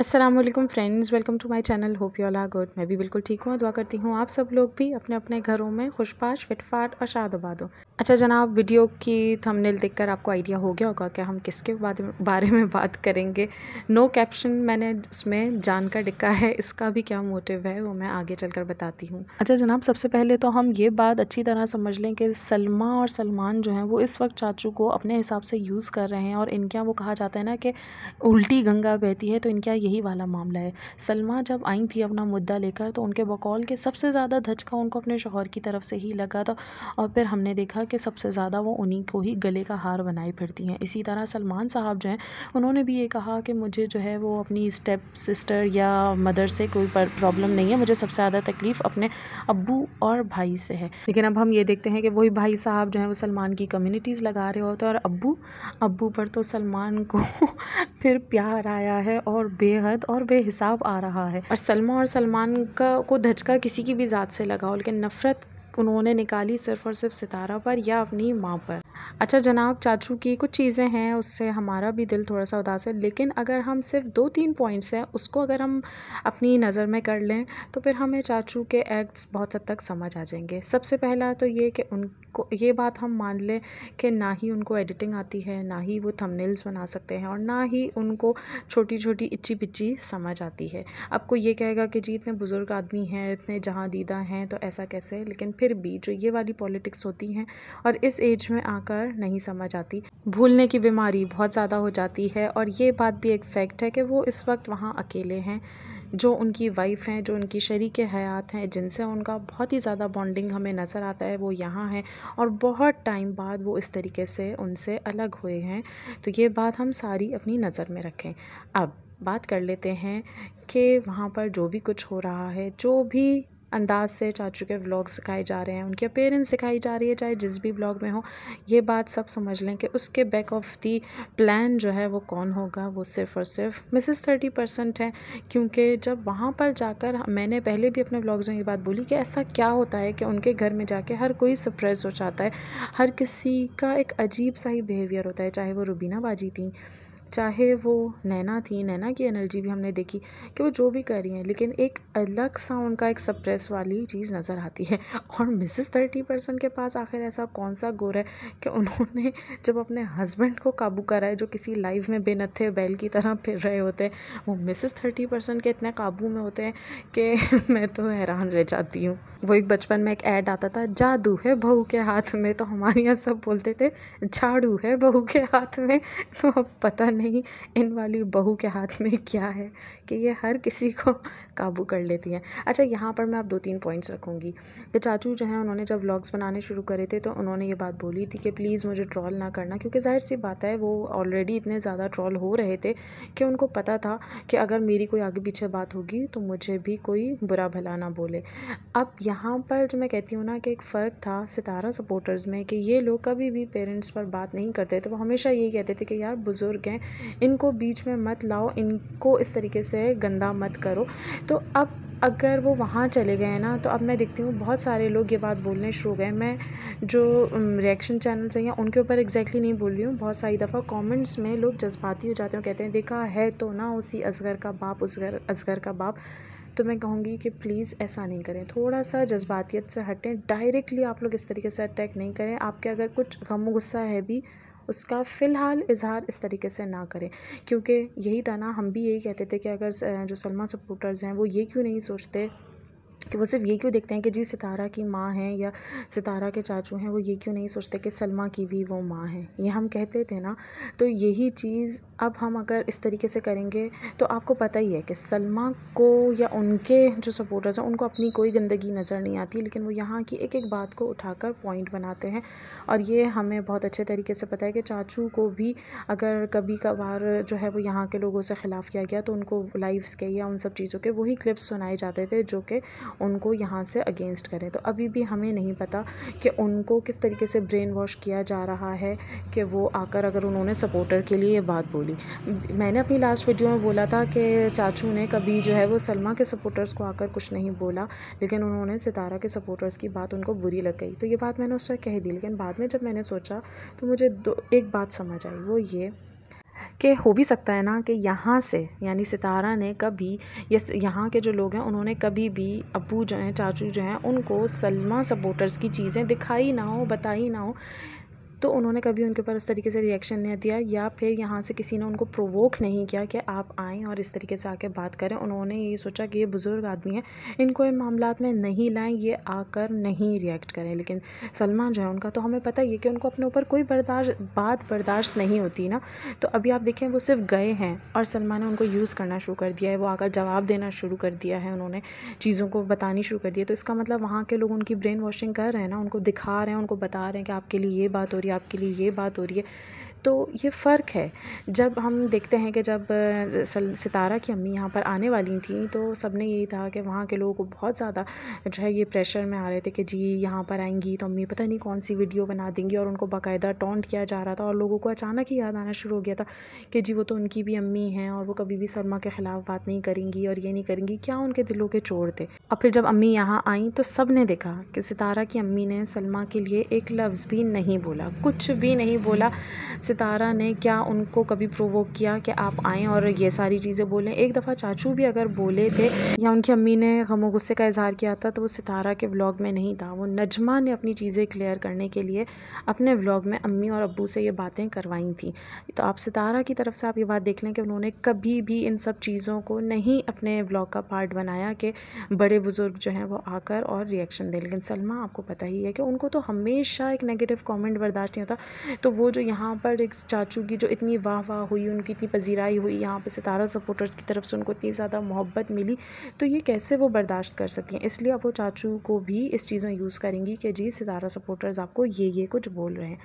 Aslam friends welcome to my channel hope you are good मैं भी बिल्कुल ठीक हूँ दुआ करती हूँ आप सब लोग भी अपने अपने घरों में खुशपाश फिटफाट और शादाबाद हो अच्छा जनाब वीडियो की थंबनेल देखकर आपको आइडिया हो गया होगा क्या हम किसके बारे में बात करेंगे नो no कैप्शन मैंने इसमें जान कर लिखा है इसका भी क्या मोटिव है वो मैं आगे चल कर बताती हूँ अच्छा जनाब सबसे पहले तो हम ये बात अच्छी तरह समझ लें कि सलमा और सलमान जो हैं वो इस वक्त चाचू को अपने हिसाब से यूज़ कर रहे हैं और इनके वो कहा जाता है ना कि उल्टी गंगा बहती है तो इनके यही वाला मामला है सलमा जब आई थी अपना मुद्दा लेकर तो उनके बकौल के सबसे ज़्यादा धचका उनको अपने शोहर की तरफ से ही लगा था और फिर हमने देखा कि सबसे ज़्यादा वो उन्हीं को ही गले का हार बनाए फिरती हैं इसी तरह सलमान साहब जो हैं उन्होंने भी ये कहा कि मुझे जो है वो अपनी स्टेप सिस्टर या मदर से कोई प्रॉब्लम नहीं है मुझे सबसे ज़्यादा तकलीफ़ अपने अबू और भाई से है लेकिन अब हम ये देखते हैं कि वही भाई साहब जो हैं वो सलमान की कम्यूनिटीज़ लगा रहे होते हैं और अबू अबू पर तो सलमान को फिर प्यार आया है और बे बेहद और बेहिसाब आ रहा है और सलमा और सलमान का को धचका किसी की भी ज़ात से लगा हो लेकिन नफ़रत उन्होंने निकाली सिर्फ और सिर्फ सितारा पर या अपनी माँ पर अच्छा जनाब चाचू की कुछ चीज़ें हैं उससे हमारा भी दिल थोड़ा सा उदास है लेकिन अगर हम सिर्फ दो तीन पॉइंट्स हैं उसको अगर हम अपनी नज़र में कर लें तो फिर हमें चाचू के एक्ट्स बहुत हद तक समझ आ जाएंगे सबसे पहला तो ये कि उनको ये बात हम मान लें कि ना ही उनको एडिटिंग आती है ना ही वो थमनेल्स बना सकते हैं और ना ही उनको छोटी छोटी इच्ची पिच्ची समझ आती है आपको ये कहेगा कि जी इतने बुज़ुर्ग आदमी हैं इतने जहाँ दीदा हैं तो ऐसा कैसे लेकिन फिर भी जो ये वाली पॉलिटिक्स होती हैं और इस एज में आ कर नहीं समझ आती भूलने की बीमारी बहुत ज़्यादा हो जाती है और ये बात भी एक फैक्ट है कि वो इस वक्त वहाँ अकेले हैं जो उनकी वाइफ़ हैं जो उनकी शरीक हयात हैं जिनसे उनका बहुत ही ज़्यादा बॉन्डिंग हमें नज़र आता है वो यहाँ हैं और बहुत टाइम बाद वो इस तरीके से उनसे अलग हुए हैं तो ये बात हम सारी अपनी नज़र में रखें अब बात कर लेते हैं कि वहाँ पर जो भी कुछ हो रहा है जो भी अंदाज से चाचू के व्लॉग सिखाए जा रहे हैं उनके अपेयरेंस सिखाई जा रही है चाहे जिस भी ब्लॉग में हो ये बात सब समझ लें कि उसके बैक ऑफ दी प्लान जो है वो कौन होगा वो सिर्फ़ और सिर्फ मिसेस थर्टी परसेंट है क्योंकि जब वहाँ पर जाकर मैंने पहले भी अपने ब्लॉग्स में ये बात बोली कि ऐसा क्या होता है कि उनके घर में जाके हर कोई सरप्राइज हो जाता है हर किसी का एक अजीब सा ही बिहेवियर होता है चाहे वो रुबीना बाजी थी चाहे वो नैना थी नैना की एनर्जी भी हमने देखी कि वो जो भी कर रही हैं लेकिन एक अलग सा उनका एक सप्रेस वाली चीज़ नज़र आती है और मिसेस थर्टी परसेंट के पास आखिर ऐसा कौन सा गोर है कि उन्होंने जब अपने हस्बैंड को काबू करा है जो किसी लाइफ में बेनत्थे बैल की तरह फिर रहे होते हैं वो मिसेस थर्टी परसेंट के इतने काबू में होते हैं कि मैं तो हैरान रह जाती हूँ वो एक बचपन में एक ऐड आता था जादू है बहू के हाथ में तो हमारे यहाँ सब बोलते थे झाड़ू है बहू के हाथ में तो अब पता नहीं नहीं इन वाली बहू के हाथ में क्या है कि ये हर किसी को काबू कर लेती हैं अच्छा यहाँ पर मैं आप दो तीन पॉइंट्स रखूँगी कि चाचू जो है उन्होंने जब व्लॉग्स बनाने शुरू करे थे तो उन्होंने ये बात बोली थी कि प्लीज़ मुझे ट्रॉल ना करना क्योंकि जाहिर सी बात है वो ऑलरेडी इतने ज़्यादा ट्रॉल हो रहे थे कि उनको पता था कि अगर मेरी कोई आगे पीछे बात होगी तो मुझे भी कोई बुरा भला ना बोले अब यहाँ पर जो मैं कहती हूँ ना कि एक फ़र्क था सितारा सपोर्टर्स में कि ये लोग कभी भी पेरेंट्स पर बात नहीं करते थे तो वो हमेशा यही कहते थे कि यार बुज़ुर्ग हैं इनको बीच में मत लाओ इनको इस तरीके से गंदा मत करो तो अब अगर वो वहाँ चले गए ना तो अब मैं देखती हूँ बहुत सारे लोग ये बात बोलने शुरू हो गए मैं जो रिएक्शन चैनल्स हैं उनके ऊपर एग्जैक्टली नहीं बोल रही हूँ बहुत सारी दफ़ा कमेंट्स में लोग जज्बाती हो जाते हैं कहते हैं देखा है तो ना उसी असगर का बाप उसगर असगर का बाप तो मैं कहूँगी कि प्लीज़ ऐसा नहीं करें थोड़ा सा जज्बातीत से हटें डायरेक्टली आप लोग इस तरीके से अटैक नहीं करें आपके अगर कुछ गम गुस्सा है भी उसका फ़िलहाल इजहार इस तरीके से ना करें क्योंकि यही था ना हम भी यही कहते थे कि अगर जो सलमा सपोर्टर्स हैं वो ये क्यों नहीं सोचते कि वो सिर्फ ये क्यों देखते हैं कि जी सितारा की माँ हैं या सितारा के चाचू हैं वो ये क्यों नहीं सोचते कि सलमा की भी वो माँ है ये हम कहते थे ना तो यही चीज़ अब हम अगर इस तरीके से करेंगे तो आपको पता ही है कि सलमा को या उनके जो सपोर्टर्स हैं उनको अपनी कोई गंदगी नज़र नहीं आती लेकिन वो यहाँ की एक एक बात को उठाकर पॉइंट बनाते हैं और ये हमें बहुत अच्छे तरीके से पता है कि चाचू को भी अगर कभी कभार जो है वो यहाँ के लोगों से ख़िलाफ़ किया गया तो उनको लाइव्स के या उन सब चीज़ों के वही क्लिप्स सुनाए जाते थे जो कि उनको यहाँ से अगेंस्ट करें तो अभी भी हमें नहीं पता कि उनको किस तरीके से ब्रेन वॉश किया जा रहा है कि वो आकर अगर उन्होंने सपोर्टर के लिए ये बात बोली मैंने अपनी लास्ट वीडियो में बोला था कि चाचू ने कभी जो है वो सलमा के सपोर्टर्स को आकर कुछ नहीं बोला लेकिन उन्होंने सितारा के सपोर्टर्स की बात उनको बुरी लग गई तो ये बात मैंने उस वक्त कह दी लेकिन बाद में जब मैंने सोचा तो मुझे दो एक बात समझ आई वो ये कि हो भी सकता है ना कि यहाँ से यानी सितारा ने कभी यहाँ के जो लोग हैं उन्होंने कभी भी अबू जो हैं चाचू जो हैं उनको सलमा सपोर्टर्स की चीज़ें दिखाई ना हो बताई ना हो तो उन्होंने कभी उनके ऊपर उस तरीके से रिएक्शन नहीं दिया या फिर यहाँ से किसी ने उनको प्रोवोक नहीं किया कि आप आएँ और इस तरीके से आके बात करें उन्होंने ये सोचा कि ये बुज़ुर्ग आदमी हैं इनको इन मामला में नहीं लाएँ ये आकर नहीं रिएक्ट करें लेकिन सलमान जो है उनका तो हमें पता ही है कि उनको अपने ऊपर कोई बर्दाश्त बात बर्दाश्त नहीं होती ना तो अभी आप देखें वो सिर्फ गए हैं और सलमा ने उनको यूज़ करना शुरू कर दिया है वो आकर जवाब देना शुरू कर दिया है उन्होंने चीज़ों को बतानी शुरू कर दिया तो इसका मतलब वहाँ के लोग उनकी ब्रेन वॉशिंग कर रहे हैं ना उनको दिखा रहे हैं उनको बता रहे हैं कि आपके लिए ये बात हो रही आपके लिए ये बात हो रही है तो ये फ़र्क है जब हम देखते हैं कि जब सितारा की अम्मी यहाँ पर आने वाली थी तो सब ने यही था कि वहाँ के लोगों को बहुत ज़्यादा जो है ये प्रेशर में आ रहे थे कि जी यहाँ पर आएंगी तो अम्मी पता नहीं कौन सी वीडियो बना देंगी और उनको बाकायदा टॉन्ट किया जा रहा था और लोगों को अचानक ही याद आना शुरू हो गया था कि जी वो तो उनकी भी अम्मी हैं और वो कभी भी सरमा के ख़िलाफ़ बात नहीं करेंगी और ये नहीं करेंगी क्या उनके दिलों के चोर थे और फिर जब अम्मी यहाँ आई तो सब ने देखा कि सितारा की अम्मी ने सलमा के लिए एक लफ्ज़ भी नहीं बोला कुछ भी नहीं बोला सितारा ने क्या उनको कभी प्रोवोक किया कि आप आएँ और ये सारी चीज़ें बोलें एक दफ़ा चाचू भी अगर बोले थे या उनकी अम्मी ने गमो गुस्से का इजहार किया था तो वो सितारा के ब्लॉग में नहीं था वो नजमा ने अपनी चीज़ें क्लियर करने के लिए अपने ब्लॉग में अम्मी और अबू से ये बातें करवाई थी तो आप सितारा की तरफ से आप ये बात देख लें कि उन्होंने कभी भी इन सब चीज़ों को नहीं अपने व्लॉग का पार्ट बनाया कि बड़े बुज़ुर्ग जो हैं वो आकर और रिएक्शन दें लेकिन सलमा आपको पता ही है कि उनको तो हमेशा एक नेगेटिव कॉमेंट बर्दाश्त नहीं होता तो वो जो यहाँ पर और एक चाचू की जो इतनी वाह वाह हुई उनकी इतनी पजीराई हुई यहाँ पर सितारा सपोर्टर्स की तरफ से उनको इतनी ज़्यादा मोहब्बत मिली तो ये कैसे वो बर्दाश्त कर सकती हैं इसलिए अब वो चाचू को भी इस चीज़ में यूज़ करेंगी कि जी सितारा सपोर्टर्स आपको ये ये कुछ बोल रहे हैं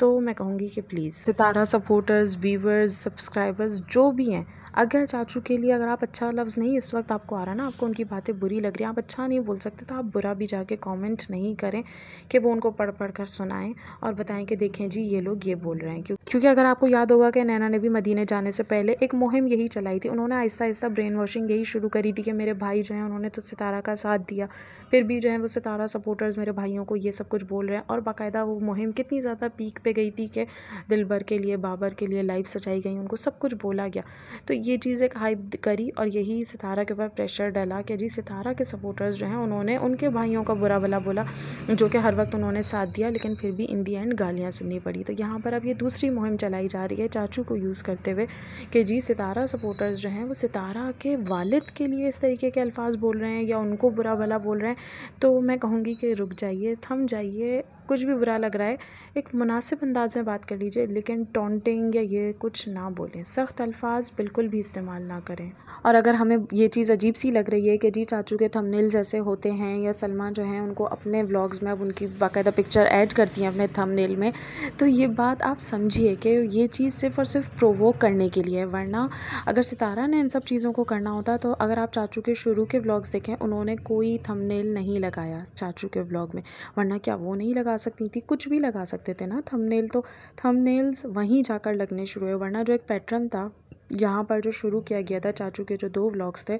तो मैं कहूँगी कि please Sitara supporters viewers subscribers जो भी हैं अगर चाचू के लिए अगर आप अच्छा लफ्ज़ नहीं इस वक्त आपको आ रहा ना आपको उनकी बातें बुरी लग रही हैं आप अच्छा नहीं बोल सकते तो आप बुरा भी जाके कमेंट नहीं करें कि वो उनको पढ़ पढ़ कर सुनाएं और बताएं कि देखें जी ये लोग ये बोल रहे हैं क्योंकि क्योंकि अगर आपको याद होगा कि नैना ने भी मदीने जाने से पहले एक मुहिम यही चलाई थी उन्होंने आहिस्ता आहिस्ता ब्रेन वॉशिंग यही शुरू करी थी कि मेरे भाई जो हैं उन्होंने तो सितारा का साथ दिया फिर भी जो है वो सितारा सपोर्टर्स मेरे भाइयों को ये सब कुछ बोल रहे हैं और बाकायदा वो मुहिम कितनी ज़्यादा पीक पे गई थी कि दिलबर के लिए बाबर के लिए लाइफ सजाई गई उनको सब कुछ बोला गया तो ये चीज़ एक हाइप करी और यही सितारा के ऊपर प्रेशर डाला कि जी सितारा के सपोर्टर्स जो हैं उन्होंने उनके भाइयों का बुरा भला बोला जो कि हर वक्त उन्होंने साथ दिया लेकिन फिर भी इन दी एंड गालियाँ सुननी पड़ी तो यहाँ पर अब ये दूसरी दूसरी मुहिम चलाई जा रही है चाचू को यूज़ करते हुए कि जी सितारा सपोर्टर्स जो हैं वो सितारा के वालिद के लिए इस तरीके के अल्फाज बोल रहे हैं या उनको बुरा भला बोल रहे हैं तो मैं कहूँगी कि रुक जाइए थम जाइए कुछ भी बुरा लग रहा है एक मुनासिब अंदाज में बात कर लीजिए लेकिन टोंटिंग या ये कुछ ना बोलें सख्त अल्फाज बिल्कुल भी इस्तेमाल ना करें और अगर हमें ये चीज़ अजीब सी लग रही है कि जी चाचू के थमनेल जैसे होते हैं या सलमा जो हैं उनको अपने ब्लॉग्स में अब उनकी बाकायदा पिक्चर ऐड करती हैं अपने थमनेल में तो ये बात आप समझिए समझिए कि ये चीज़ सिर्फ़ और सिर्फ प्रोवोक करने के लिए है वरना अगर सितारा ने इन सब चीज़ों को करना होता तो अगर आप चाचू के शुरू के ब्लॉग्स देखें उन्होंने कोई थंबनेल नहीं लगाया चाचू के ब्लॉग में वरना क्या वो नहीं लगा सकती थी कुछ भी लगा सकते थे ना थंबनेल तो थंबनेल्स वहीं जाकर लगने शुरू हुए वरना जो एक पैटर्न था यहाँ पर जो शुरू किया गया था चाचू के जो दो व्लॉग्स थे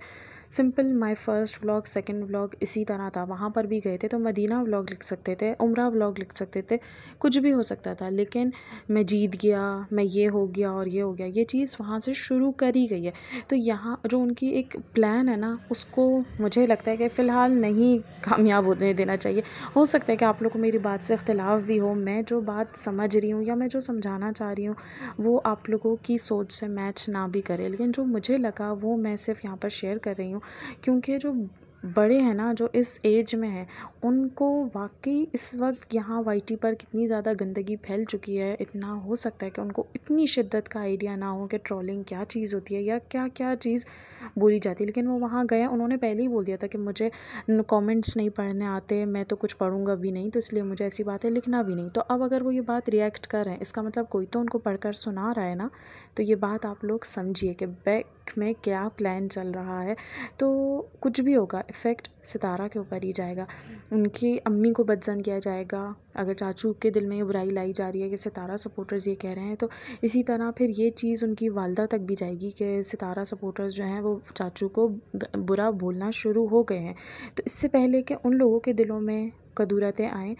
simple my first vlog second vlog इसी तरह था वहाँ पर भी गए थे तो मदीना व्लॉग लिख सकते थे उम्र व्लॉग लिख सकते थे कुछ भी हो सकता था लेकिन मैं जीत गया मैं ये हो गया और ये हो गया ये चीज़ वहाँ से शुरू करी गई है तो यहाँ जो उनकी एक प्लान है ना उसको मुझे लगता है कि फ़िलहाल नहीं कामयाब होने देना चाहिए हो सकता है कि आप लोग को मेरी बात से अख्तिलाफ़ भी हो मैं जो बात समझ रही हूँ या मैं जो समझाना चाह रही हूँ वो आप लोगों की सोच से मैच ना ना भी करें लेकिन जो मुझे लगा वो मैं सिर्फ यहाँ पर शेयर कर रही हूँ क्योंकि जो बड़े हैं ना जो इस एज में हैं उनको वाकई इस वक्त यहाँ वाई टी पर कितनी ज़्यादा गंदगी फैल चुकी है इतना हो सकता है कि उनको इतनी शिद्दत का आइडिया ना हो कि ट्रॉलिंग क्या चीज़ होती है या क्या क्या चीज़ बोली जाती है लेकिन वो वहाँ गए उन्होंने पहले ही बोल दिया था कि मुझे कॉमेंट्स नहीं पढ़ने आते मैं तो कुछ पढ़ूंगा भी नहीं तो इसलिए मुझे ऐसी बातें लिखना भी नहीं तो अब अगर वो ये बात रिएक्ट कर रहे हैं इसका मतलब कोई तो उनको पढ़ सुना रहा है ना तो ये बात आप लोग समझिए कि बैक में क्या प्लान चल रहा है तो कुछ भी होगा इफ़ेक्ट सितारा के ऊपर ही जाएगा उनकी अम्मी को बदजन किया जाएगा अगर चाचू के दिल में ये बुराई लाई जा रही है कि सितारा सपोर्टर्स ये कह रहे हैं तो इसी तरह फिर ये चीज़ उनकी वालदा तक भी जाएगी कि सितारा सपोर्टर्स जो हैं वो चाचू को बुरा बोलना शुरू हो गए हैं तो इससे पहले कि उन लोगों के दिलों में कदूरतें आएँ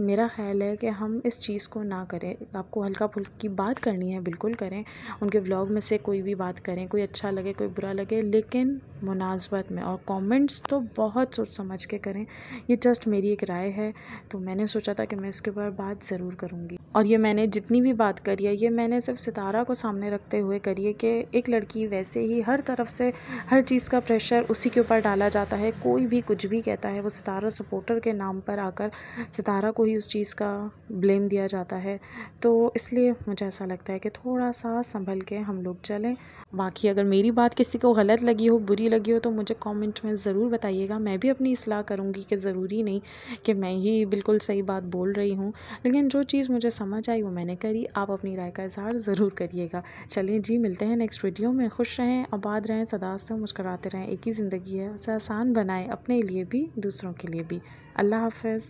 मेरा ख़्याल है कि हम इस चीज़ को ना करें आपको हल्का फुल्की बात करनी है बिल्कुल करें उनके ब्लॉग में से कोई भी बात करें कोई अच्छा लगे कोई बुरा लगे लेकिन मुनासबत में और कमेंट्स तो बहुत सोच समझ के करें ये जस्ट मेरी एक राय है तो मैंने सोचा था कि मैं इसके ऊपर बात ज़रूर करूँगी और ये मैंने जितनी भी बात करी है ये मैंने सिर्फ सितारा को सामने रखते हुए करी है कि एक लड़की वैसे ही हर तरफ से हर चीज़ का प्रेशर उसी के ऊपर डाला जाता है कोई भी कुछ भी कहता है वो सितारा सपोर्टर के नाम पर आकर सितारा को ही उस चीज़ का ब्लेम दिया जाता है तो इसलिए मुझे ऐसा लगता है कि थोड़ा सा संभल के हम लोग चलें बाकी अगर मेरी बात किसी को गलत लगी हो बुरी लगी हो तो मुझे कमेंट में ज़रूर बताइएगा मैं भी अपनी असलाह करूँगी कि ज़रूरी नहीं कि मैं ही बिल्कुल सही बात बोल रही हूँ लेकिन जो चीज़ मुझे समझ आई वो मैंने करी आप अपनी राय का इजहार ज़रूर करिएगा चलिए जी मिलते हैं नेक्स्ट वीडियो में खुश रहें आबाद रहें सदा मुस्कराते रहें एक ही ज़िंदगी है उसे आसान बनाएँ अपने लिए भी दूसरों के लिए भी আল্লাহ হাফেজ